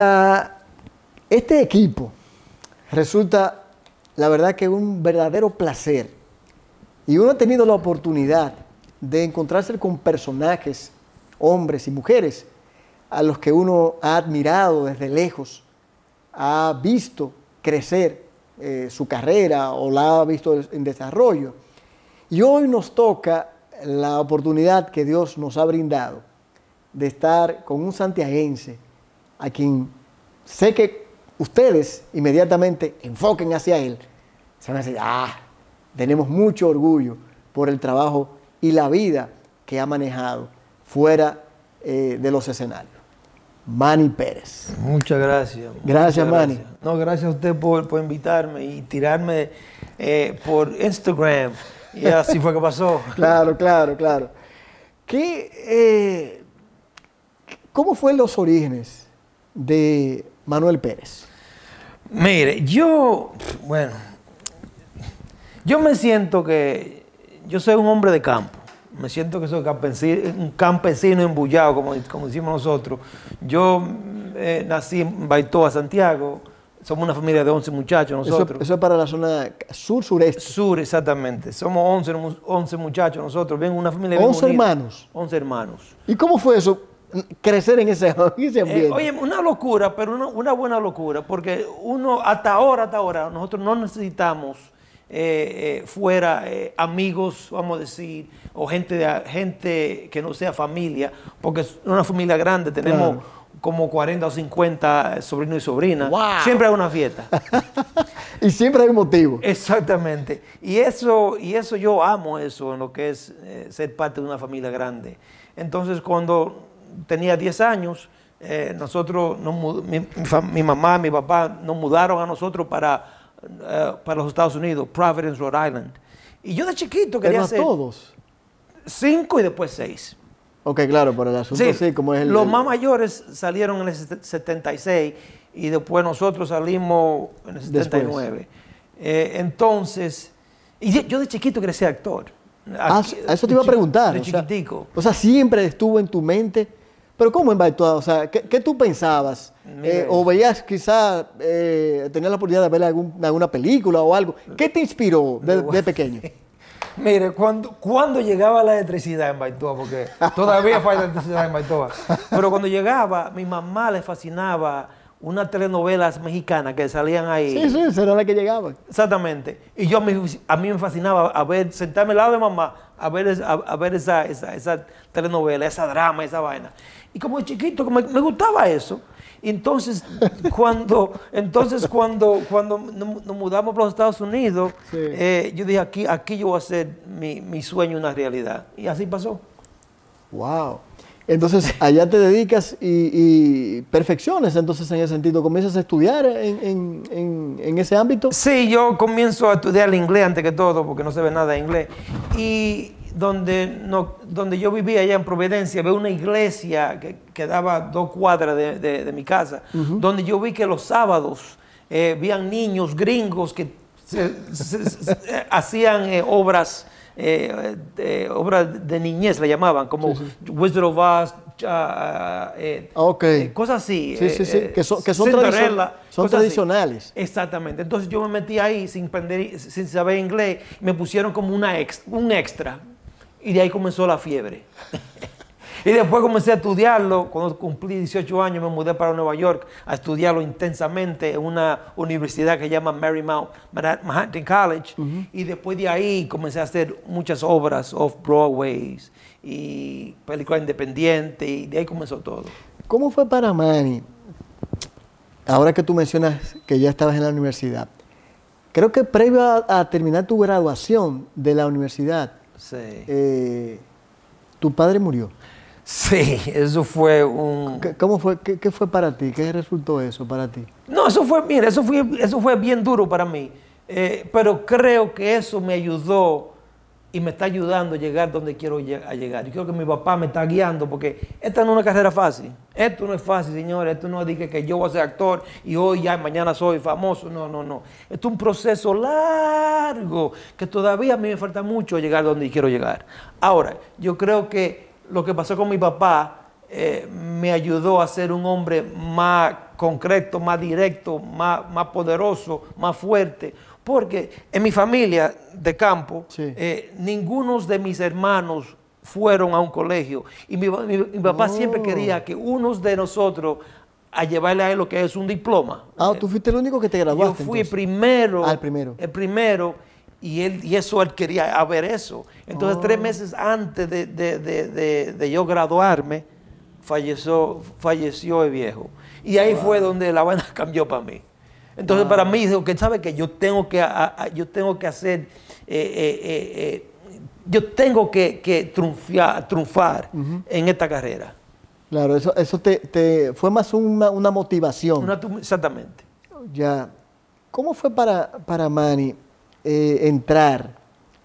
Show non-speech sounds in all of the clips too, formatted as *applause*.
Ah, este equipo resulta, la verdad, que un verdadero placer. Y uno ha tenido la oportunidad de encontrarse con personajes, hombres y mujeres, a los que uno ha admirado desde lejos, ha visto crecer eh, su carrera o la ha visto en desarrollo. Y hoy nos toca la oportunidad que Dios nos ha brindado de estar con un santiaguense a quien sé que ustedes inmediatamente enfoquen hacia él, se van a decir, ah, tenemos mucho orgullo por el trabajo y la vida que ha manejado fuera eh, de los escenarios. Manny Pérez. Muchas gracias. Gracias, Manny. No, gracias a usted por, invitarme y tirarme eh, por Instagram. Y así fue que pasó. *laughs* claro, claro, claro. Eh, ¿Cómo fue los orígenes de Manuel Pérez? Mire, yo, bueno, yo me siento que yo soy un hombre de campo. Me siento que soy un campesino embullado, como, como decimos nosotros. Yo eh, nací en Baitoa, Santiago. Somos una familia de 11 muchachos nosotros. Eso, es para la zona sur-sureste. Sur, exactamente. Somos 11, 11 muchachos nosotros. Vengo una familia de 11 hermanos. 11 hermanos. ¿Y cómo fue eso? crecer en ese, *laughs* eh, ambiente. oye, una locura, pero una, buena locura, porque uno hasta ahora, hasta ahora, nosotros no necesitamos eh, eh, fuera amigos, vamos a decir, o gente, de, gente que no sea familia, porque es una familia grande, tenemos... como 40 o 50 sobrinos y sobrinas. Siempre hay una fiesta. *laughs* y siempre hay un motivo. Exactamente. Y eso, y eso yo amo eso, en lo que es ser parte de una familia grande. Entonces, cuando tenía 10 años, eh, nosotros, mi, mamá, mi papá, nos mudaron a nosotros para, eh, para los Estados Unidos, Providence, Rhode Island. Y yo de chiquito quería ser todos? Cinco y después seis. Ok, claro, pero el asunto sí, como es el... Los más mayores salieron en el 76 y después nosotros salimos en el 79. Eh, entonces, y yo de chiquito quería ser actor. Ah, eso te iba a preguntar. De chiquitico. o sea, siempre estuvo en tu mente pero ¿cómo en Baitoa? O sea, ¿qué, tú pensabas? Eh, ¿O eh. veías quizás, eh, tenías la oportunidad de ver alguna película o algo? ¿Qué te inspiró de, pequeño? *laughs* Mire, cuando, cuando llegaba la electricidad en Baitoa, porque todavía falta electricidad en Baitoa, pero cuando llegaba, mi mamá le fascinaba unas telenovelas mexicanas que salían ahí. Sí, sí, esa era la que llegaba. Exactamente. Y yo a mí me fascinaba a ver, sentarme al lado de mamá, a ver, a, ver esa, esa, esa telenovela, esa drama, esa vaina. Y como chiquito, como me gustaba eso. Entonces, *laughs* cuando, entonces cuando, cuando nos mudamos para los Estados Unidos, eh, yo dije, aquí, aquí yo voy a hacer mi, sueño una realidad. Y así pasó. Wow. Entonces, allá te dedicas y, perfecciones, entonces, en ese sentido. ¿Comienzas a estudiar en, ese ámbito? Sí, yo comienzo a estudiar el inglés antes que todo, porque no se ve nada de inglés. Y donde, no, donde yo vivía allá en Providencia, veo una iglesia que quedaba dos cuadras de, mi casa, donde yo vi que los sábados eh, habían niños gringos que eh, hacían eh, obras, eh, obras de niñez, la llamaban, como sí, Wizard ah, cosas así. que son, que son, tradicionales. Exactamente. Entonces yo me metí ahí sin, sin saber inglés. Me pusieron como una ex, un extra. Y de ahí comenzó la fiebre. y después comencé a estudiarlo. Cuando cumplí 18 años me mudé para Nueva York a estudiarlo intensamente en una universidad que se llama Marymount Manhattan College. Y después de ahí comencé a hacer muchas obras off-Broadway y películas independientes. Y de ahí comenzó todo. ¿Cómo fue para Manny? Ahora que tú mencionas que ya estabas en la universidad, creo que previo a terminar tu graduación de la universidad, Sí. Eh, tu padre murió. Sí, eso fue un... ¿Cómo fue? ¿Qué, fue para ti? ¿Qué resultó eso para ti? No, eso fue, mira, eso fue, eso fue bien duro para mí. Eh, pero creo que eso me ayudó y me está ayudando a llegar donde quiero llegar. Yo creo que mi papá me está guiando porque esta no es una carrera fácil. Esto no es fácil, señores. Esto no es que yo voy a ser actor y hoy ya mañana soy famoso. No, no, no. Esto es un proceso largo que todavía a mí me falta mucho llegar donde quiero llegar. Ahora, yo creo que lo que pasó con mi papá eh, me ayudó a ser un hombre más concreto, más directo, más, más poderoso, más fuerte porque en mi familia de campo, eh, ninguno de mis hermanos fueron a un colegio. Y mi, papá siempre oh. quería que unos de nosotros a llevarle a él lo que es un diploma. Ah, tú fuiste el único que te graduaste. Yo fui primero. Al primero. El primero. Y, él, y eso él quería haber ver eso. Entonces, tres oh. meses antes de, yo graduarme, falleció, falleció el viejo. Y ahí fue donde la banda *laughs* cambió para mí. Entonces, para ah. mí, dijo que sabe que yo tengo que, yo tengo que hacer, eh, eh, eh, yo tengo que, que triunfar en esta carrera. Claro, eso, te, fue más una, motivación. exactamente. Ya. ¿Cómo fue para, para Manny entrar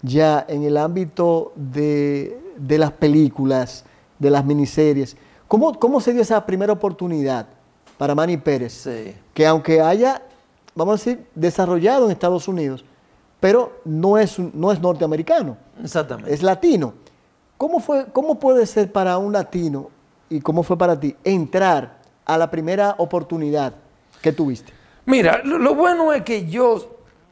ya en el ámbito de, de las películas, de las miniseries? ¿Cómo, ¿Cómo se dio esa primera oportunidad para Manny Pérez? Sí. Que aunque haya vamos a decir, desarrollado en Estados Unidos, pero no es, no es norteamericano. Exactamente. Es latino. ¿Cómo, fue, ¿Cómo puede ser para un latino, y cómo fue para ti, entrar a la primera oportunidad que tuviste? Mira, lo, bueno es que yo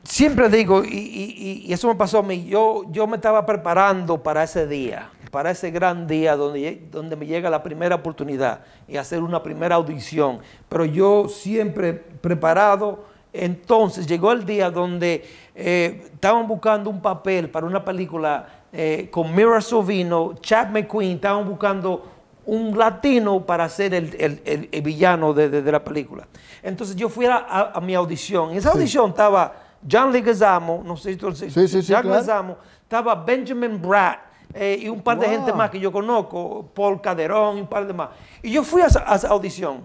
siempre digo, y, eso me pasó a mí, yo, yo me estaba preparando para ese día, para ese gran día donde, donde me llega la primera oportunidad y hacer una primera audición, pero yo siempre preparado entonces llegó el día donde eh, estaban buscando un papel para una película eh, con Mira Sovino, Chad McQueen, estaban buscando un latino para ser el, villano de, la película. Entonces yo fui a, mi audición. En esa audición estaba John Leguizamo, no sé si tú sí, sí, John estaba Benjamin Bratt, eh, y un par de gente más que yo conozco, Paul Caderón y un par de más. Y yo fui a a esa audición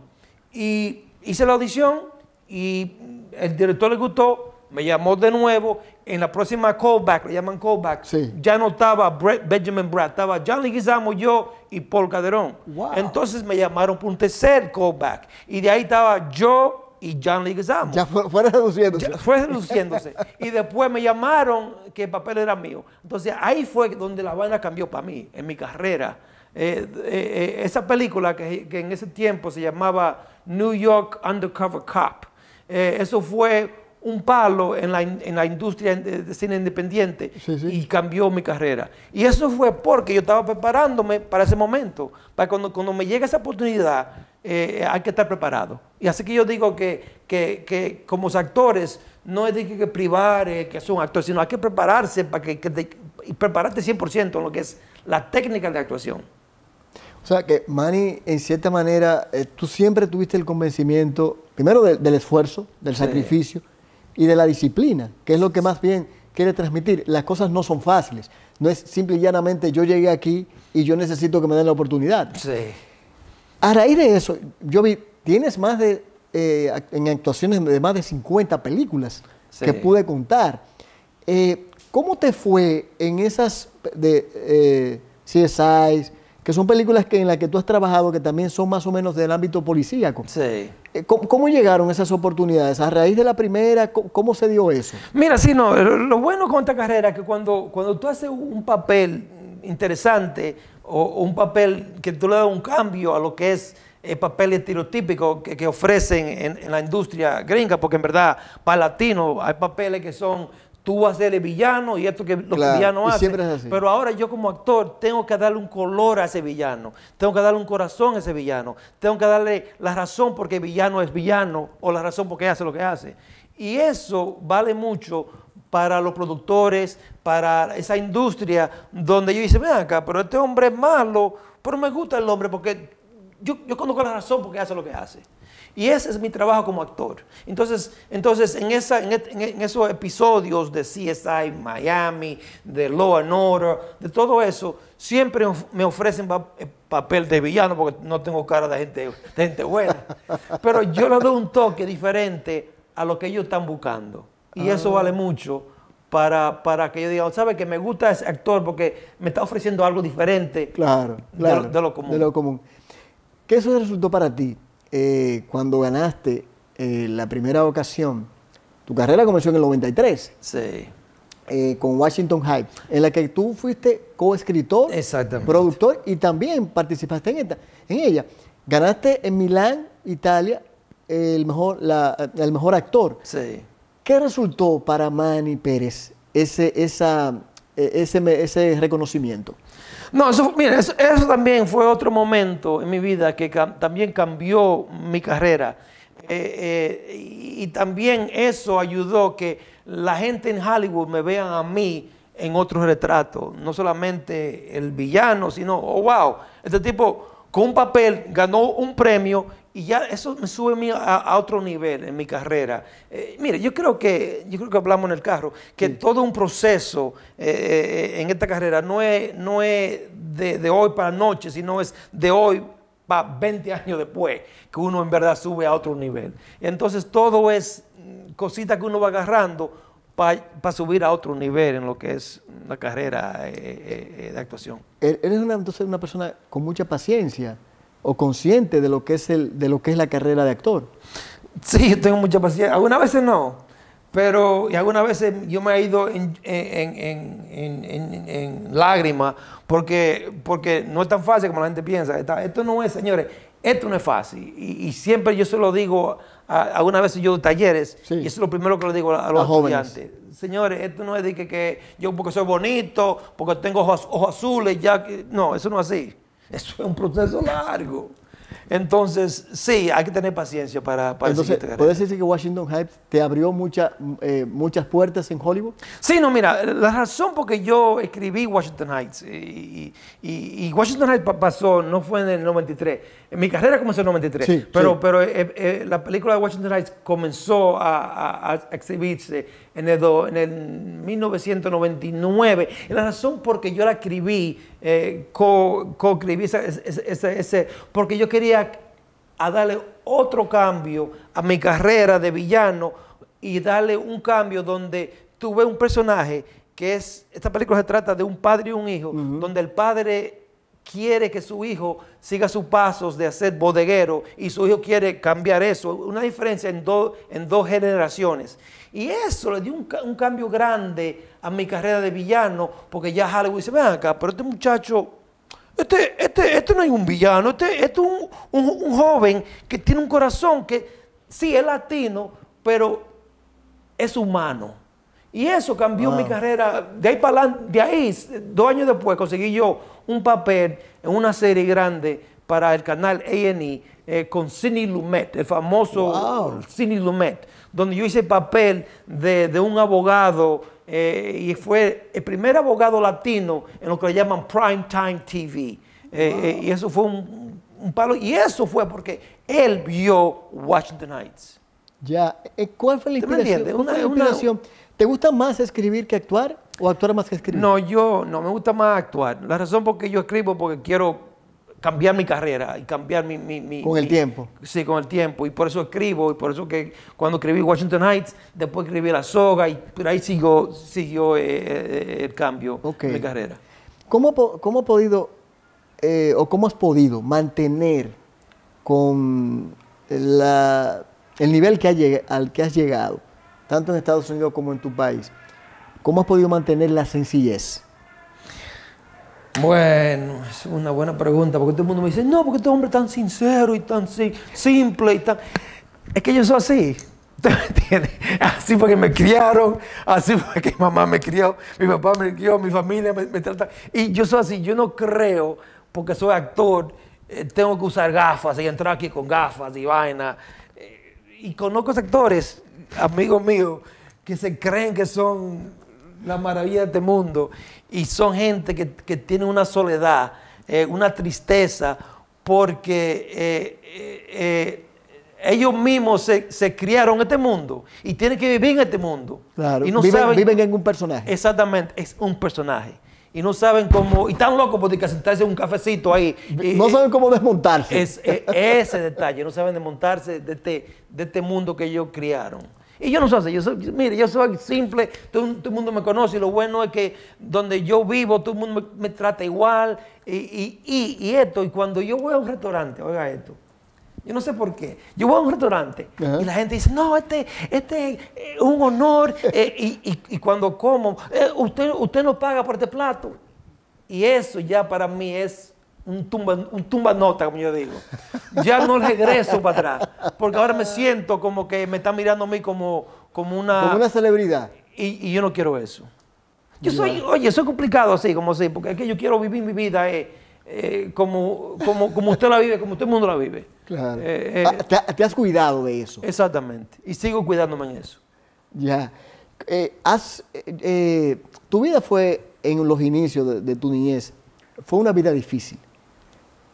y hice la audición y el director le gustó, me llamó de nuevo. En la próxima callback, le llaman callback, ya no estaba Benjamin Brad, estaba John Leguizamo, yo y Paul Calderón. Entonces me llamaron por un tercer callback. Y de ahí estaba yo y John Leguizamo. Ya fue, reduciéndose. fue reduciéndose. y después me llamaron que el papel era mío. Entonces ahí fue donde la banda cambió para mí, en mi carrera. Eh, eh, eh, esa película que, que en ese tiempo se llamaba New York Undercover Cop eh, eso fue un palo en la, industria de cine independiente y cambió mi carrera. Y eso fue porque yo estaba preparándome para ese momento. Para cuando, cuando me llega esa oportunidad, eh, hay que estar preparado. Y así que yo digo que, que, como actores, no es de que, privar eh, que son actores actor, sino hay que prepararse para que, y prepararte 100% en lo que es la técnica de actuación. O sea que, Manny, en cierta manera, tú siempre tuviste el convencimiento primero del esfuerzo, del sacrificio y de la disciplina, que es lo que más bien quiere transmitir. Las cosas no son fáciles, no es simple y llanamente yo llegué aquí y yo necesito que me den la oportunidad. Sí. A raíz de eso, yo vi, tienes más de, eh, en actuaciones de más de 50 películas que pude contar. Eh, ¿Cómo te fue en esas de eh, CSIs? que son películas que, en las que tú has trabajado que también son más o menos del ámbito policíaco. Sí. Eh, ¿Cómo, llegaron esas oportunidades? ¿A raíz de la primera? ¿Cómo, se dio eso? Mira, sí, no, lo bueno con esta carrera es que cuando, cuando tú haces un papel interesante o, un papel que tú le das un cambio a lo que es el eh, papel estereotípico que, ofrecen en, en, la industria gringa, porque en verdad para latinos hay papeles que son tú vas a ser el villano y esto que hace. villano es así. Pero ahora yo como actor tengo que darle un color a ese villano, tengo que darle un corazón a ese villano, tengo que darle la razón porque el villano es villano o la razón porque hace lo que hace. Y eso vale mucho para los productores, para esa industria donde yo dice, ven acá, pero este hombre es malo, pero me gusta el hombre porque yo, yo conozco la razón porque hace lo que hace. Y ese es mi trabajo como actor. Entonces, entonces en, esa, en, esos episodios de CSI Miami, de Law and Order, de todo eso, siempre me ofrecen eh, papel de villano porque no tengo cara de gente, gente buena. Pero yo le doy un toque diferente a lo que ellos están buscando. Y ah. eso vale mucho para, que yo diga, ¿sabe que me gusta ese actor porque me está ofreciendo algo diferente claro, de, lo, común? De lo común. ¿Qué eso resultó para ti? Eh, cuando ganaste eh, la primera ocasión, tu carrera comenzó en el 93. Eh, con Washington hype en la que tú fuiste coescritor, productor y también participaste en, ella. Ganaste en Milán, Italia, el mejor, actor. Sí. ¿Qué resultó para Manny Pérez ese, esa, e, ese reconocimiento? No, eso, mira, eso, también fue otro momento en mi vida que también cambió mi carrera. Eh, eh, y, también eso ayudó que la gente en Hollywood me vean a mí en otros retratos. No solamente el villano, sino, oh, wow, este tipo con un papel ganó un premio y ya eso me sube a, otro nivel en mi carrera. Eh, mire, yo creo que, yo creo que hablamos en el carro, que todo un proceso eh, eh, en esta carrera no es, no es de, hoy para noche, sino es de hoy para 20 años después, que uno en verdad sube a otro nivel. Entonces todo es mm, cosita que uno va agarrando para subir a otro nivel en lo que es la carrera de actuación. Eres entonces una persona con mucha paciencia o consciente de lo que es, el, de lo que es la carrera de actor. Sí, yo tengo mucha paciencia. Algunas veces no, pero y algunas veces yo me he ido en, en, en, en lágrimas porque, porque no es tan fácil como la gente piensa. esto no es, señores, esto no es fácil. Y, siempre yo se lo digo, algunas veces yo de talleres, y eso es lo primero que le digo a, los estudiantes. Jóvenes. Señores, esto no es de que, yo porque soy bonito, porque tengo ojos, azules, ya, no, eso no es así. Isso é um processo largo. Entonces, sí, hay que tener paciencia para, para ¿Puedes decir que Washington Heights te abrió eh, muchas puertas en Hollywood? Sí, no, mira, la razón porque yo escribí Washington Heights y, Washington Heights pasó, no fue en el 93. Mi carrera comenzó en el 93, pero, pero eh, eh, la película de Washington Heights comenzó a, exhibirse en el, en el 1999. la razón porque yo la escribí, co-escribí, ese, porque yo quería a, darle otro cambio a mi carrera de villano y darle un cambio donde tuve un personaje que es, esta película se trata de un padre y un hijo, donde el padre quiere que su hijo siga sus pasos de hacer bodeguero y su hijo quiere cambiar eso, una diferencia en, en dos generaciones. Y eso le dio un, cambio grande a mi carrera de villano, porque ya Halloween dice, ven acá, pero este muchacho este, este, este, no es un villano, este, este es un, joven que tiene un corazón que sí es latino, pero es humano. Y eso cambió mi ah. carrera. De ahí para de ahí, dos años después, conseguí yo un papel en una serie grande para el canal A&E eh, con Sidney Lumet, el famoso wow. Lumet, donde yo hice el papel de, de un abogado eh, y fue el primer abogado latino en lo que le llaman Prime Time TV. Eh, eh, y eso fue un, palo. Y eso fue porque él vio Washington nights Ya, ¿cuál fue la inspiración? ¿Te, una, inspiración? ¿Te gusta más escribir que actuar o actuar más que escribir? No, yo no, me gusta más actuar. La razón por que yo escribo porque quiero cambiar mi carrera y cambiar mi, Con el tiempo. Sí, con el tiempo. Y por eso escribo, y por eso que cuando escribí Washington Heights, después escribí La Soga, y por ahí siguió, siguió eh, eh, el cambio de carrera. ¿Cómo, cómo podido, eh, o cómo has podido mantener con el nivel que al que has llegado, tanto en Estados Unidos como en tu país, cómo has podido mantener la sencillez? Bueno, es una buena pregunta, porque todo el mundo me dice, no, porque este hombre es tan sincero y tan simple y tan... Es que yo soy así. *laughs* ¿Tú me entiendes? Así porque me criaron, así porque mi mamá me crió, mi papá me crió, mi familia me, trata. Y yo soy así, yo no creo, porque soy actor, eh, tengo que usar gafas y entrar aquí con gafas y vaina. Eh, y conozco actores, amigos míos, que se creen que son la maravilla de este mundo. Y son gente que, que tiene una soledad, eh, una tristeza, porque eh, eh, ellos mismos se, criaron en este mundo y tienen que vivir en este mundo. Claro, y no viven, saben, viven en un personaje. Exactamente, es un personaje. Y no saben cómo, y están locos porque sentarse en un cafecito ahí. Y, no saben cómo desmontarse. Es, ese detalle, no saben desmontarse de este, de este mundo que ellos criaron. Y yo no sé, yo soy, mire, yo soy simple, todo, el mundo me conoce y lo bueno es que donde yo vivo todo el mundo me, trata igual y, y, esto, y cuando yo voy a un restaurante, oiga esto, yo no sé por qué, yo voy a un restaurante y la gente dice, no, este, este es un honor *laughs* eh, y, cuando como, eh, usted, usted no paga por este plato. Y eso ya para mí es un tumba, un tumba nota, como yo digo. Ya no regreso para atrás, porque ahora me siento como que me está mirando a mí como, como una... Como una celebridad. Y, yo no quiero eso. Yo soy, oye, soy complicado así, como así, porque es que yo quiero vivir mi vida eh, eh, como, como, como usted la vive, como todo el mundo la vive. Claro. Eh, ah, te, has cuidado de eso. Exactamente. Y sigo cuidándome en eso. Ya. Has, tu vida fue, en los inicios de tu niñez, fue una vida difícil.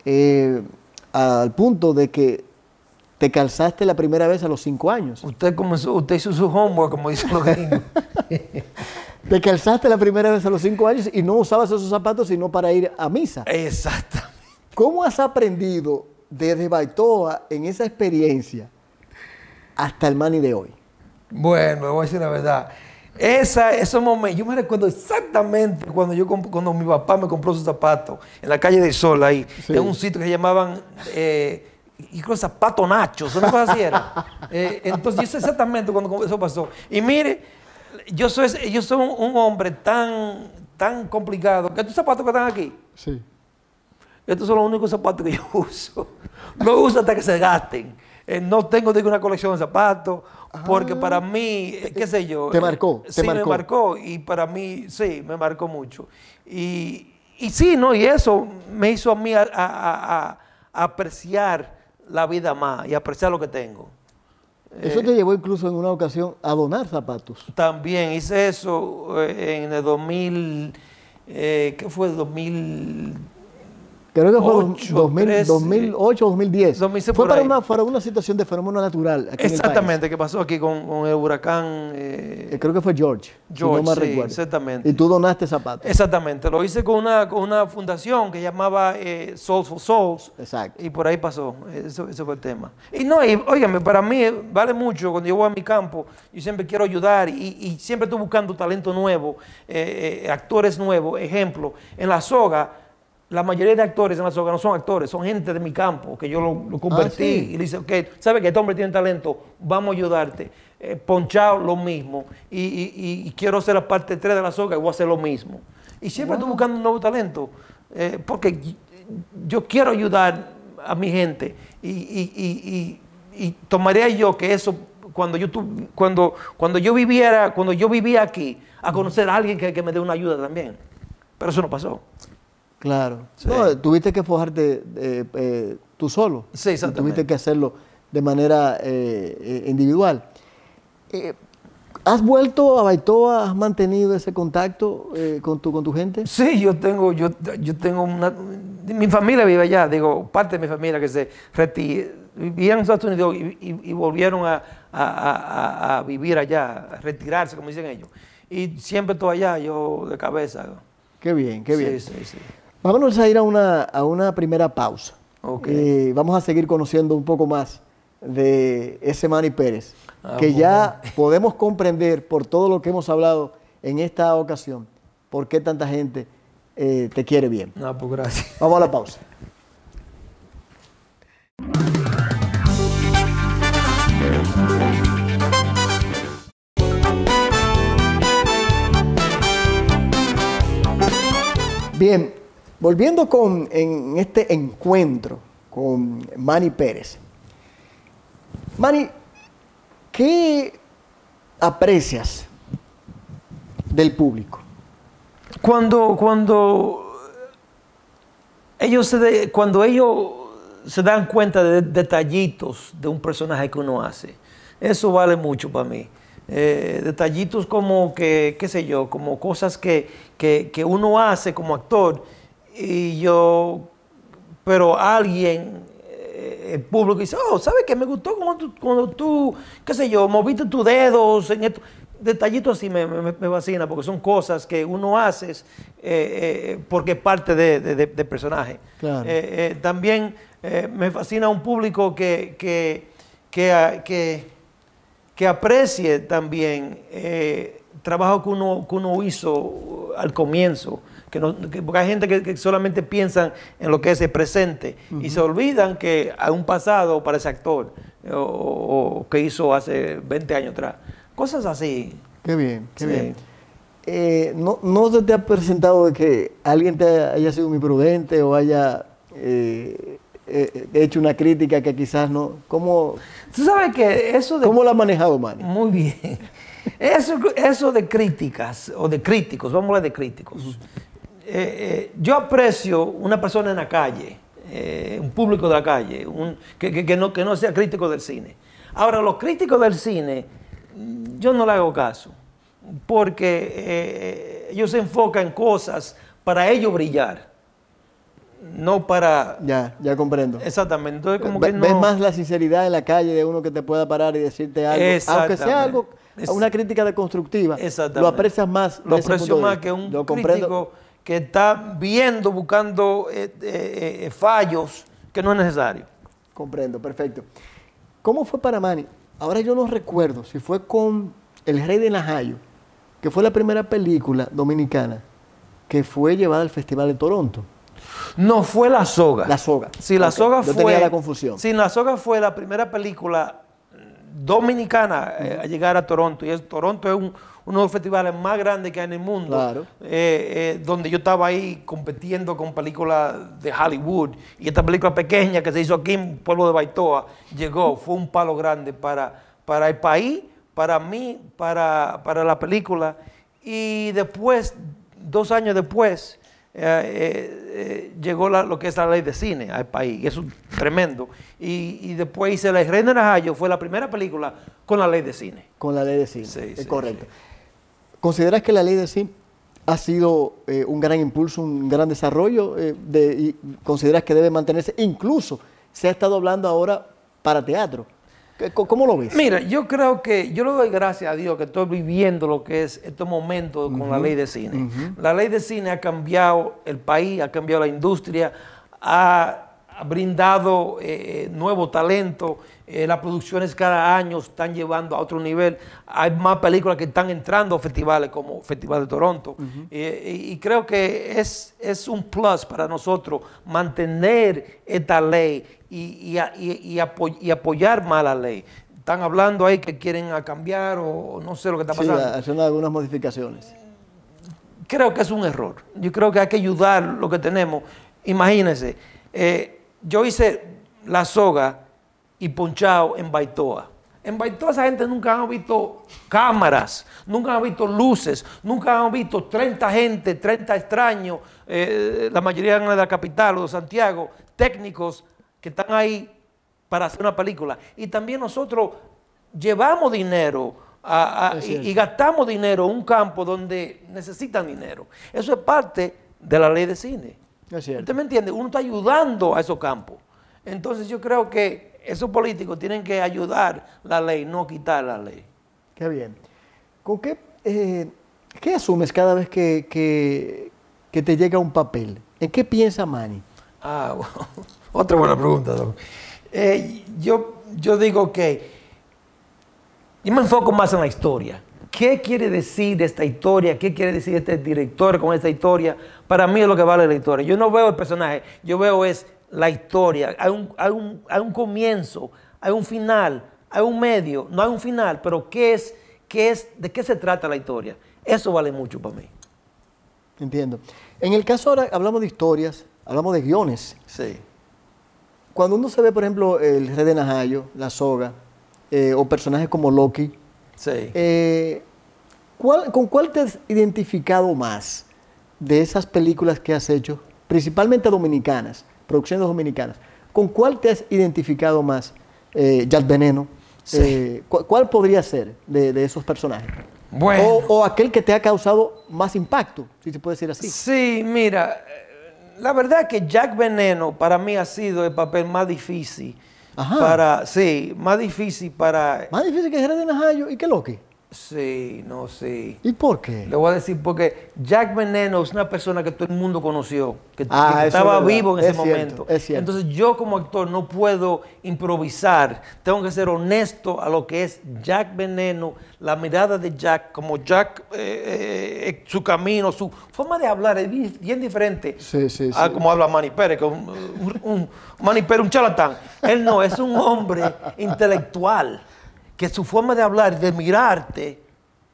Eh, al punto de que te calzaste la primera vez a los cinco años. Usted usted hizo su homework, como dicen los gringos. *laughs* te calzaste la primera vez a los cinco años y no usabas esos zapatos sino para ir a misa. Exactamente. ¿Cómo has aprendido desde Baitoa en esa experiencia hasta el mani de hoy? Bueno, voy a decir la verdad. Esa, esos momento yo me recuerdo exactamente cuando yo cuando mi papá me compró sus zapatos en la calle del Sol ahí, en un sitio que llamaban eh, zapato Nacho, una así era. *laughs* Eh, entonces yo sé exactamente cuando eso pasó. Y mire, yo soy, un, hombre tan, tan complicado que estos zapatos que están aquí. Sí. Estos son los únicos zapatos que yo *laughs* uso. No uso hasta que se gasten. Eh, no tengo ninguna una colección de zapatos, ah, porque para mí, qué sé yo. ¿Te marcó? Eh, sí, me marcó y para mí, sí, me marcó mucho. Y, y sí, ¿no? Y eso me hizo a mí a, apreciar la vida más y apreciar lo que tengo. Eso eh, te llevó incluso en una ocasión a donar zapatos. También hice eso en el 2000, ¿qué fue? 2000 Creo que fue 2000, 2008, 2010. fue para una, situación de fenómeno natural. exactamente, que pasó aquí con, el huracán. Eh? Eh, creo que fue George. George, exactamente. Y tú donaste zapatos. Exactamente, lo hice con una, fundación que llamaba eh, Souls for Souls. Exacto. Y por ahí pasó, eso, fue el tema. Y no, y, óigame, para mí vale mucho cuando yo voy a mi campo, yo siempre quiero ayudar y, siempre estoy buscando talento nuevo, actores nuevos, ejemplo. En la soga la mayoría de actores en la soga no son actores, son gente de mi campo, que yo lo, ah, convertí y dice, ok, ¿sabes que este hombre tiene talento? Vamos a ayudarte. Eh, ponchado, lo mismo. Y, quiero hacer la parte 3 de la soga y voy a hacer lo mismo. Y siempre estoy buscando un nuevo talento, eh, porque yo quiero ayudar a mi gente. Y, tomaría yo que eso, cuando yo, cuando, cuando yo viviera, cuando yo vivía aquí, a conocer a alguien que, que me dé una ayuda también. Pero eso no pasó. Claro. tuviste que forjarte eh, eh, tú solo. Sí, exactamente. Tuviste que hacerlo de manera eh, individual. ¿Has vuelto a Baitoa? ¿Has mantenido ese contacto con, tu, con tu gente? Sí, yo tengo, yo, yo tengo una... Mi familia vive allá, digo, parte de mi familia que se retiró vivían en Estados Unidos y, volvieron a, vivir allá, a retirarse, como dicen ellos. Y siempre estoy allá, yo de cabeza. Qué bien, qué bien. sí, sí. Vámonos a ir a una, primera pausa. vamos a seguir conociendo un poco más de ese Manny Pérez, ah, que ya *laughs* podemos comprender por todo lo que hemos hablado en esta ocasión, por qué tanta gente eh, te quiere bien. Ah, pues vamos a la pausa. Bien, Volviendo con, en este encuentro con Manny Pérez. Manny, ¿qué aprecias del público? Cuando, cuando, ellos, se cuando ellos se dan cuenta de detallitos de un personaje que uno hace, eso vale mucho para mí. Eh, detallitos como que, qué sé yo, como cosas que, que uno hace como actor y yo, pero alguien, eh, el público dice, oh, ¿sabes qué? Me gustó cuando, cuando tú, qué sé yo, moviste tus dedos en esto. Detallitos así me, fascina porque son cosas que uno hace eh, eh, porque es parte del de, personaje. también me fascina un público que, que, ah, aprecie también el trabajo que uno, que uno hizo al comienzo no, porque hay gente que, solamente piensan en lo que es el presente y se olvidan que hay un pasado para ese actor eh, o, que hizo hace 20 años atrás. Cosas así. Qué bien, qué bien. Eh, no, no se te ha presentado que alguien te haya sido muy prudente o haya eh, hecho una crítica que quizás no. ¿Cómo, ¿Tú que eso de, ¿Cómo lo ha manejado, Manny? Muy bien. *laughs* Eso, eso de críticas o de críticos, vamos a hablar de críticos. Eh, eh, yo aprecio una persona en la calle, eh, un público de la calle, que, no, sea crítico del cine. Ahora, los críticos del cine, mm, yo no le hago caso, porque ellos se enfocan en cosas para ellos brillar, no para... Ya, ya comprendo. Exactamente. no... Ves más la sinceridad en la calle de uno que te pueda parar y decirte algo, aunque sea algo, una crítica deconstructiva. Lo aprecias más. Lo aprecio más que un crítico que está viendo, buscando eh, eh, eh, fallos que no es necesario. Comprendo, perfecto. ¿Cómo fue para Manny? Ahora yo no recuerdo si fue con El Rey de Najayo, que fue la primera película dominicana que fue llevada al Festival de Toronto. No, fue La Soga. La Soga. Si La Soga fue. tenía la confusión. Sí, La Soga fue la primera película dominicana a llegar a Toronto. Y Toronto es un, uno de los festivales más grandes que hay en el mundo, eh, eh, donde yo estaba ahí compitiendo con películas de Hollywood. Y esta película pequeña que se hizo aquí en el pueblo de Baitoa llegó, fue un palo grande para, para el país, para mí, para, la película. Y después, dos años después, eh, llegó lo que es la ley de cine al país, eso es tremendo. Y, después hice La Reina de Najayo, fue la primera película con la ley de cine. Con la ley de cine, es correcto. ¿Consideras que la ley de cine ha sido eh, un gran impulso, un gran desarrollo? Eh, consideras que debe mantenerse? Incluso se ha estado hablando ahora para teatro. ¿Cómo lo ves? Mira, yo creo que yo le doy gracias a Dios que estoy viviendo lo que es estos momentos con la ley de cine. La ley de cine ha cambiado el país, ha cambiado la industria, ha brindado eh, nuevo talento, eh, las producciones cada año están llevando a otro nivel, hay más películas que están entrando a festivales como Festival de Toronto, eh, y creo que es, es un plus para nosotros mantener esta ley y, y, y, apoyar más la ley. Están hablando ahí que quieren cambiar o no sé lo que está pasando. Sí, haciendo algunas modificaciones. Creo que es un error. Yo creo que hay que ayudar lo que tenemos. Imagínense, eh, yo hice la soga y Ponchao en Baitoa. En Baitoa esa gente nunca ha visto cámaras, nunca han visto luces, nunca han visto 30 gente, 30 extraños, eh, la mayoría de la capital o de Santiago, técnicos que están ahí para hacer una película. Y también nosotros llevamos dinero y, gastamos dinero en un campo donde necesitan dinero. Eso es parte de la ley de cine. ¿Usted me entiende? Uno está ayudando a esos campos. Entonces yo creo que esos políticos tienen que ayudar la ley, no quitar la ley. Qué bien. ¿Con qué, eh, asumes cada vez que, te llega un papel? ¿En qué piensa Manny? Ah, *laughs* otra buena pregunta. Eh, yo, yo digo que yo me enfoco más en la historia. ¿Qué quiere decir esta historia? ¿Qué quiere decir este director con esta historia? Para mí es lo que vale la historia. Yo no veo el personaje, yo veo es la historia. Hay un, comienzo, hay un final, hay un medio, no hay un final, pero ¿qué es, qué es, ¿de qué se trata la historia? Eso vale mucho para mí. Entiendo. En el caso ahora hablamos de historias, hablamos de guiones. Sí. Cuando uno se ve, por ejemplo, el Rey de Najayo, La Soga, eh, o personajes como Loki, Sí. Eh, ¿Con cuál te has identificado más de esas películas que has hecho, principalmente dominicanas, producciones dominicanas? ¿Con cuál te has identificado más, eh, Jack Veneno? Eh, ¿Cuál podría ser de, esos personajes? Bueno. O, o, aquel que te ha causado más impacto, si se puede decir así. Sí, mira, la verdad que Jack Veneno para mí ha sido el papel más difícil para, sí, más difícil para... Más difícil que Jerez de Najayo y que loque Sí, no, sé. ¿Y por qué? Le voy a decir porque Jack Veneno es una persona que todo el mundo conoció, que, ah, estaba vivo en ese momento. Entonces yo como actor no puedo improvisar, tengo que ser honesto a lo que es Jack Veneno, la mirada de Jack, como Jack, eh, eh, eh, su camino, su forma de hablar es bien, diferente a como habla Manny Pérez, un, Manny Pérez, un charlatán. Él no, es un hombre intelectual que su forma de hablar, de mirarte,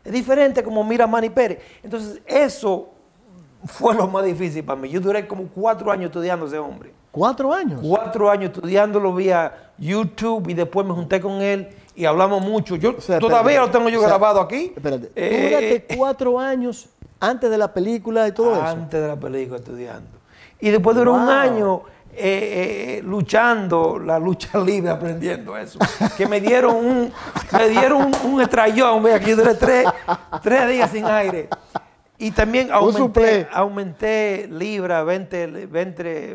es diferente como mira Manny Pérez. Entonces, eso fue lo más difícil para mí. Yo duré como cuatro años estudiando a ese hombre. ¿Cuatro años? Cuatro años estudiándolo vía YouTube y después me junté con él y hablamos mucho. Yo todavía lo tengo yo grabado aquí. Espérate, eh, duraste eh, cuatro años antes de la película y todo eso. Antes de la película estudiando. Y después duró un año eh, eh, luchando la lucha *laughs* libre, aprendiendo eso. Que me dieron un, me dieron un, estrellón, que duré tres, días sin aire. Y también aumenté, aumenté libra, 20, 20,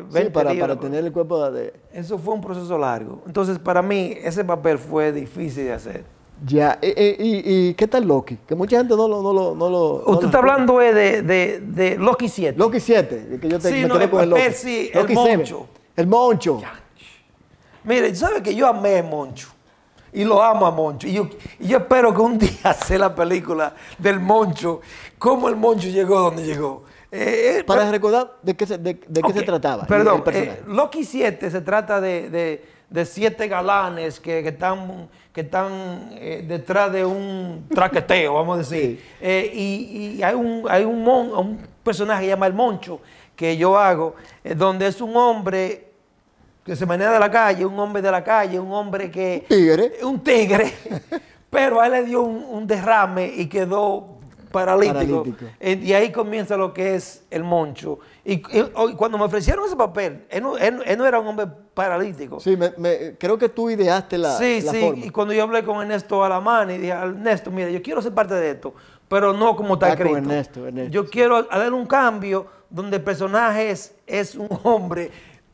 20 sí, para, para tener el cuerpo de... Eso fue un proceso largo. Entonces, para mí, ese papel fue difícil de hacer. Ya, ¿Y, qué tal Loki? Que mucha gente no lo... Usted está hablando eh, de, de, Loki 7. Loki 7, que yo te, sí, me el Percy, el Moncho. El Moncho. Mire, ¿sabe que yo amé a Moncho? Y lo amo a Moncho. Y yo, espero que un *laughs* día sea la película del Moncho, cómo el Moncho llegó donde llegó. Eh, eh, Para recordar de qué se, de, qué se trataba. Perdón, perdón. Loki 7 se trata de de siete galanes que, están, que están eh, detrás de un traqueteo, vamos a decir. Eh, y, hay, un, hay un, mon, un personaje llamado El Moncho que yo hago, eh, donde es un hombre que se maneja de la calle, un hombre de la calle, un hombre que... Tigre. Un tigre. *laughs* pero a él le dio un derrame y quedó paralítico. y ahí comienza lo que es el moncho. Y, oh, cuando me ofrecieron ese papel, él no, era un hombre paralítico. Sí, creo que tú ideaste la. Sí, sí. Y cuando yo hablé con Ernesto Alamán y dije, Ernesto, mira, yo quiero ser parte de esto, pero no como está ah, escrito. Yo quiero hacer un cambio donde el personaje es, un hombre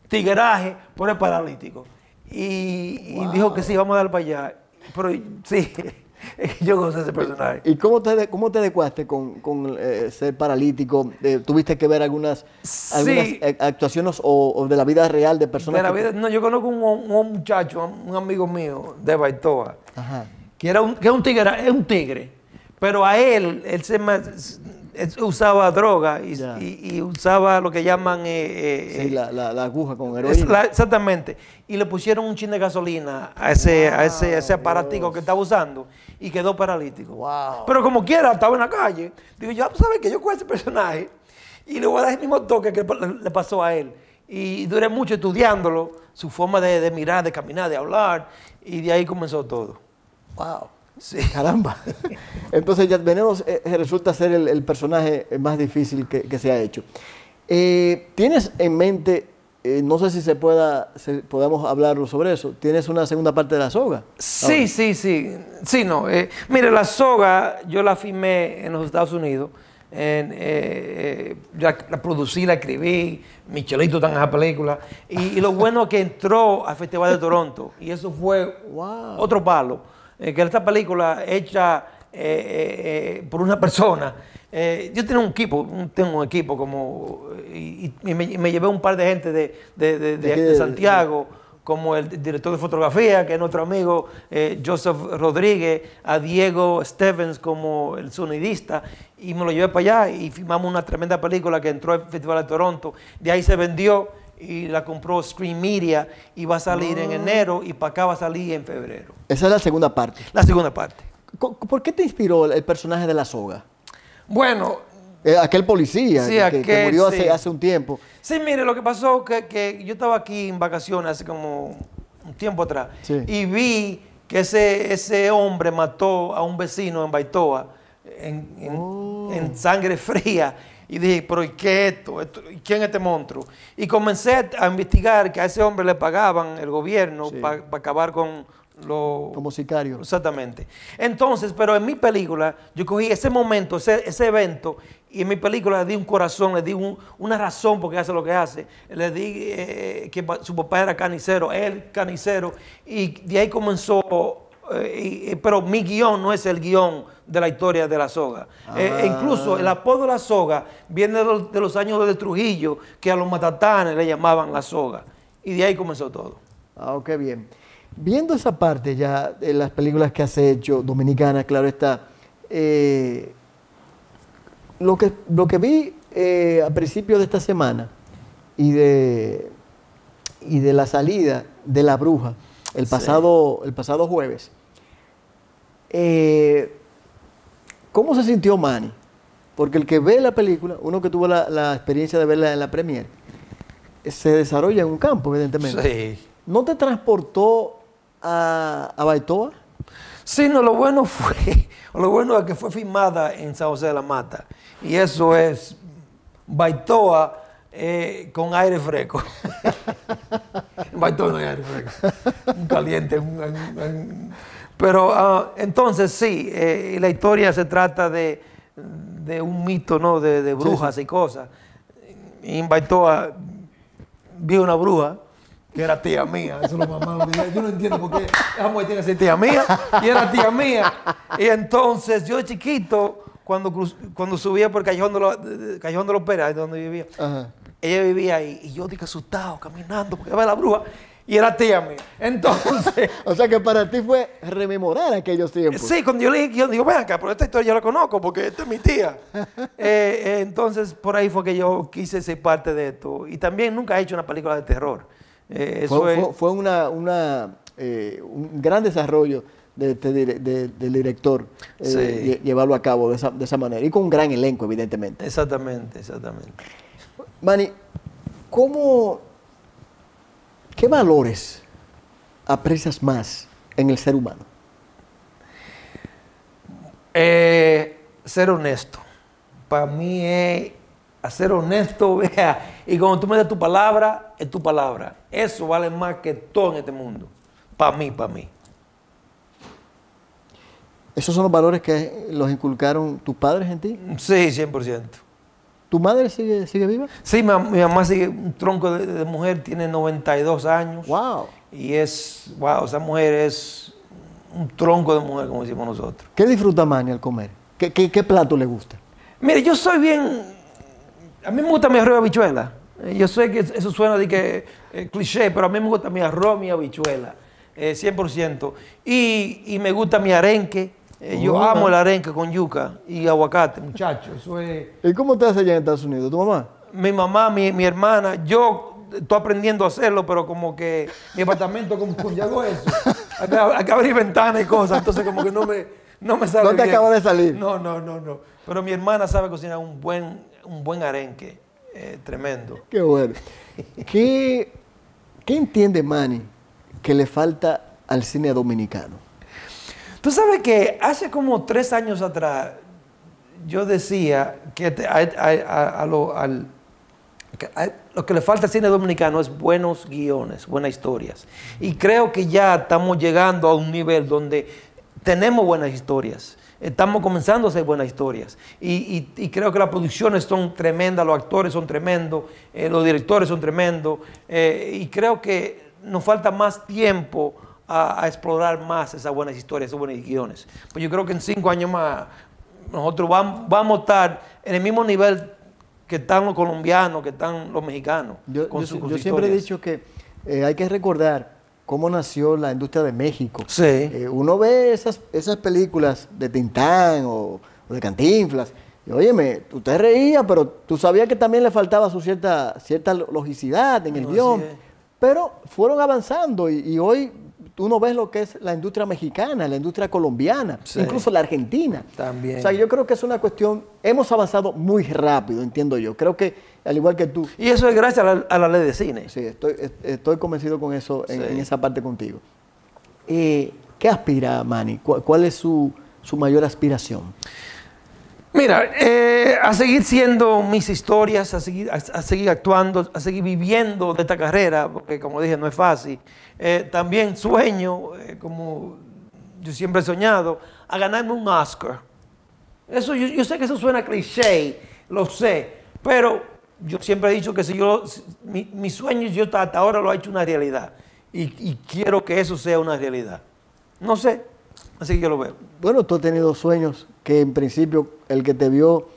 tigueraje, pero es paralítico. Y, y dijo que sí, vamos a dar para allá. Pero sí. *laughs* Yo conozco ese personaje. ¿Y cómo te, cómo te adecuaste con, con eh, ser paralítico? Eh, ¿Tuviste que ver algunas, algunas eh, actuaciones o, de la vida real de personas? vida, no, yo conozco un, un, muchacho, un amigo mío de Baitoa, que era un, es un tigre, es un tigre. Pero a él, él se, usaba droga y, usaba lo que llaman... Eh, eh, la, aguja con heroína. exactamente. Y le pusieron un chin de gasolina a ese, ese, aparatico que estaba usando y quedó paralítico. Pero como quiera, estaba en la calle. Digo, ya sabes que yo con ese personaje y le voy a dar el mismo toque que le pasó a él. Y duré mucho estudiándolo, su forma de mirar, de caminar, de hablar. Y de ahí comenzó todo. Wow. Sí. Caramba. Entonces ya venemos, eh, eh, resulta ser el, personaje eh, más difícil que, se ha hecho. ¿Tienes en mente, no sé si se pueda, podemos hablarlo sobre eso, ¿tienes una segunda parte de la soga? Sí, ah, sí, sí. Sí, no. mire, la soga yo la firmé en los Estados Unidos. la, producí, la escribí, Michelito está en esa película. Y, lo bueno es que entró al Festival de Toronto. Y eso fue *laughs* otro palo. Eh, que esta película hecha eh, eh, por una persona. yo tenía un equipo, tengo un equipo como. Y, me, llevé un par de gente de, de, de, Santiago como el director de fotografía, que es nuestro amigo Joseph Rodríguez, a Diego Stevens como el sonidista, y me lo llevé para allá y filmamos una tremenda película que entró al Festival de Toronto. De ahí se vendió y la compró Screen Media y va a salir en ah. enero y para acá va a salir en febrero. Esa es la segunda parte. La segunda parte. ¿Por qué te inspiró el personaje de la soga? Bueno, eh, aquel policía que, murió hace, hace, un tiempo. Sí, mire, lo que pasó que, que yo estaba aquí en vacaciones hace como un tiempo atrás y vi que ese, ese hombre mató a un vecino en Baitoa en, en oh. sangre fría y dije, pero ¿y qué esto? esto? ¿Quién es este monstruo? Y comencé a investigar que a ese hombre le pagaban el gobierno para acabar con los... Como sicario. Exactamente. Entonces, pero en mi película, yo cogí ese momento, ese, evento, y en mi película le di un corazón, le di una razón por qué hace lo que hace. Le di eh, que su papá era carnicero, él carnicero, y de ahí comenzó eh, eh, pero mi guión no es el guión de la historia de la soga. Eh, ah. e incluso el apodo de la soga viene de los, años de Trujillo, que a los matatanes le llamaban la soga. Y de ahí comenzó todo. Ah, qué bien. Viendo esa parte ya de las películas que has hecho, dominicana claro está, lo, que, lo que vi eh, a principio de esta semana y de, y de la salida de La Bruja el pasado, el pasado jueves, eh, ¿Cómo se sintió Manny? Porque el que ve la película, uno que tuvo la, experiencia de verla en la premiere, se desarrolla en un campo, evidentemente. Sí. ¿No te transportó a, a Baitoa? Sí, no, lo bueno fue, *laughs* lo bueno es que fue filmada en San José de la Mata. Y eso es Baitoa eh, con aire fresco. *laughs* Baitoa no hay aire fresco. Un caliente, un pero ah, entonces sí, eh, la historia se trata de, de un mito, ¿no? De, de brujas y cosas. Invitó a. Vi una bruja que era tía mía. Eso es lo más malo. Yo no entiendo por qué esa mujer tiene que ser tía mía. Y era tía mía. Y entonces yo chiquito, cuando, cuando subía por Callejón de, los, Callejón de los donde vivía, ella vivía ahí. Y yo dije asustado, caminando, porque era la bruja y era tía mía. Entonces. *laughs* o sea que para ti fue rememorar aquellos tiempos. Sí, cuando yo le dije, yo digo, ven acá, pero esta historia yo la conozco porque esta es mi tía. *laughs* Eh, eh, entonces, por ahí fue que yo quise ser parte de esto. Y también nunca he hecho una película de terror. Eh, fue, una, un gran desarrollo. Este del director llevarlo a cabo de esa manera y con un gran elenco evidentemente exactamente exactamente Manny ¿cómo ¿Qué valores aprecias más en el ser humano? Eh, ser honesto. Para mí es ser honesto, *laughs* vea. Y cuando tú me das tu palabra, es tu palabra. Eso vale más que todo en este mundo. Para mí, para mí. ¿Esos son los valores que los inculcaron tus padres en ti? Sí, 100%. ¿Tu madre sigue, sigue viva? Sí, mi, mamá sigue un tronco de, mujer, tiene 92 años. ¡Wow! Y es, wow, esa mujer es un tronco de mujer, como decimos nosotros. ¿Qué disfruta ni al comer? ¿Qué, qué, plato le gusta? Mire, yo soy bien. A mí me gusta mi arroz y habichuela. Eh, yo sé que eso suena de que eh, cliché, pero a mí me gusta mi arroz, y habichuela, 100%. Eh, y, y me gusta mi arenque eh, yo amo el arenque con yuca y aguacate, muchachos. Eso es... ¿Y cómo estás allá en Estados Unidos? ¿Tu mamá? Mi mamá, mi, hermana, yo estoy aprendiendo a hacerlo, pero como que mi apartamento, como que hago eso. Hay que, abrir ventanas y cosas, entonces como que no me, no me sale. No te acaba de salir. No, no, no, no. Pero mi hermana sabe cocinar un buen, un buen arenque. Eh, tremendo. Qué bueno. ¿Qué, ¿Qué entiende Manny que le falta al cine dominicano? Tú sabes que hace como tres años atrás yo decía que lo, que le falta al cine dominicano es buenos guiones, buenas historias. Y creo que ya estamos llegando a un nivel donde tenemos buenas historias. Estamos comenzando a hacer buenas historias. Y, creo que las producciones son tremendas, los actores son tremendos, eh, los directores son tremendos. Eh, y creo que nos falta más tiempo a, explorar más esas buenas historias, esos buenos guiones. Pues yo creo que en cinco años más nosotros vamos, a estar en el mismo nivel que están los colombianos, que están los mexicanos. Yo, siempre he dicho que eh, hay que recordar cómo nació la industria de México. Sí. Eh, uno ve esas, esas películas de Tintán o, de Cantinflas. Y, óyeme, usted reía, pero tú sabías que también le faltaba su cierta, cierta logicidad en el guión. Pero fueron avanzando y, y hoy tú no ves lo que es la industria mexicana, la industria colombiana, incluso la argentina. También. O sea, yo creo que es una cuestión, hemos avanzado muy rápido, entiendo yo. Creo que, al igual que tú. Y eso es gracias a la, ley de cine. Sí, estoy, estoy convencido con eso, en, esa parte contigo. Eh, ¿Qué aspira Manny? ¿Cuál, cuál es su, su mayor aspiración? Mira, eh, a seguir siendo mis historias, a seguir, a, seguir, actuando, a seguir viviendo de esta carrera, porque como dije, no es fácil. Eh, también sueño, eh, como yo siempre he soñado, a ganarme un Oscar. Eso, yo, sé que eso suena cliché, lo sé, pero yo siempre he dicho que si yo, mi, mis sueños yo hasta, ahora lo he hecho una realidad. y quiero que eso sea una realidad. No sé, Así que yo lo veo. Bueno, tú has tenido sueños que en principio el que te vio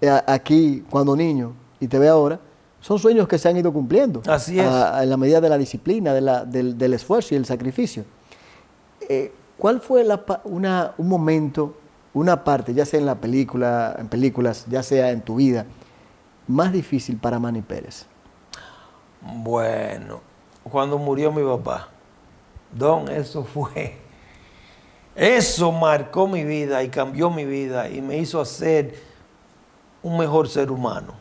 eh, aquí cuando niño y te ve ahora, son sueños que se han ido cumpliendo. Así es. en la medida de la disciplina, de del, esfuerzo y el sacrificio. Eh, ¿Cuál fue un momento, una parte, ya sea en la película, en películas, ya sea en tu vida, más difícil para Manny Pérez? Bueno, cuando murió mi papá, Don, eso fue eso marcó mi vida y cambió mi vida y me hizo hacer un mejor ser humano.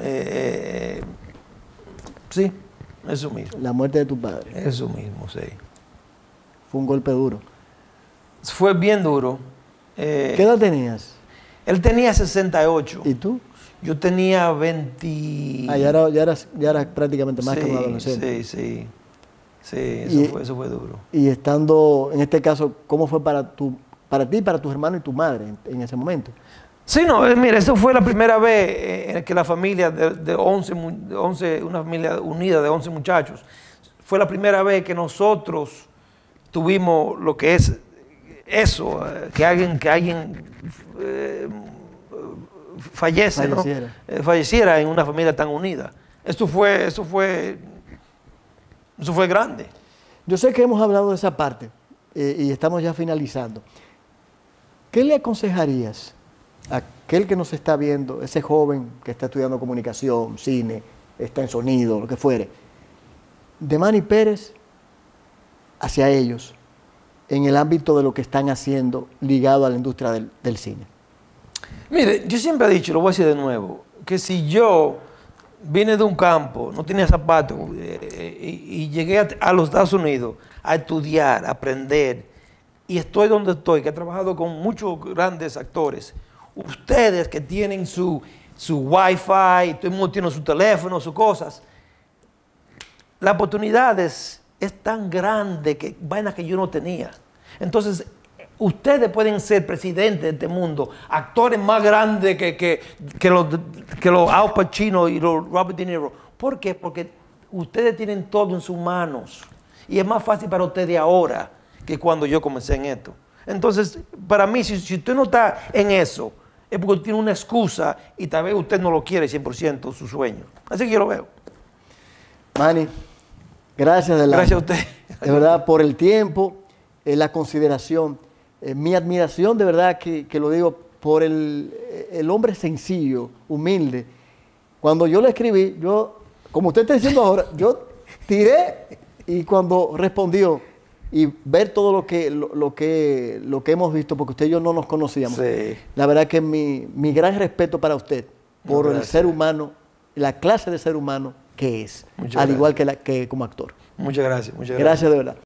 Eh, eh, sí, eso mismo. La muerte de tu padre. Eso mismo, sí. Fue un golpe duro. Fue bien duro. Eh, ¿Qué edad tenías? Él tenía 68. ¿Y tú? Yo tenía 20. Ah, ya eras ya era, prácticamente más que un adolescente. Sí, sí. Sí, eso, fue, eso fue duro. Y estando, en este caso, ¿cómo fue para, tu, para ti, para tus hermanos y tu madre en, ese momento? Sí, no, eh, mire, eso fue la primera vez eh, en que la familia de, de, 11, una familia unida de 11 muchachos, fue la primera vez que nosotros tuvimos lo que es eso, eh, que alguien, que alguien fallece, falleciera. en una familia tan unida. Esto fue, eso fue eso fue grande. Yo sé que hemos hablado de esa parte eh, y estamos ya finalizando. ¿Qué le aconsejarías a aquel que nos está viendo, ese joven que está estudiando comunicación, cine, está en sonido, lo que fuere, de Manny Pérez hacia ellos en el ámbito de lo que están haciendo ligado a la industria del, del cine? Mire, yo siempre he dicho, lo voy a decir de nuevo, que si yo vine de un campo, no tenía zapatos, eh, eh, y, llegué a, los Estados Unidos a estudiar, a aprender, y estoy donde estoy, que he trabajado con muchos grandes actores. Ustedes que tienen su, su wifi, todo el mundo tiene su teléfono, sus cosas, La oportunidad es tan grande que vainas que yo no tenía. Entonces, Ustedes pueden ser presidentes de este mundo, actores más grandes que, los, que los Al Pacino y los Robert De Niro. ¿Por qué? Porque ustedes tienen todo en sus manos. Y es más fácil para ustedes ahora que cuando yo comencé en esto. Entonces, para mí, si, usted no está en eso, es porque tiene una excusa y tal vez usted no lo quiere 100% su sueño. Así que yo lo veo. Manny, gracias. Gracias a usted. De verdad, por el tiempo, eh, la consideración. Eh, mi admiración de verdad que, lo digo por eh, el, hombre sencillo, humilde. Cuando yo le escribí, yo, como usted está diciendo ahora, yo tiré y cuando respondió y ver todo lo que, lo, que, lo que hemos visto, porque usted y yo no nos conocíamos, la verdad que mi, gran respeto para usted por el ser humano, la clase de ser humano que es, al igual que, la, que como actor. Muchas gracias. Muchas gracias, gracias de verdad.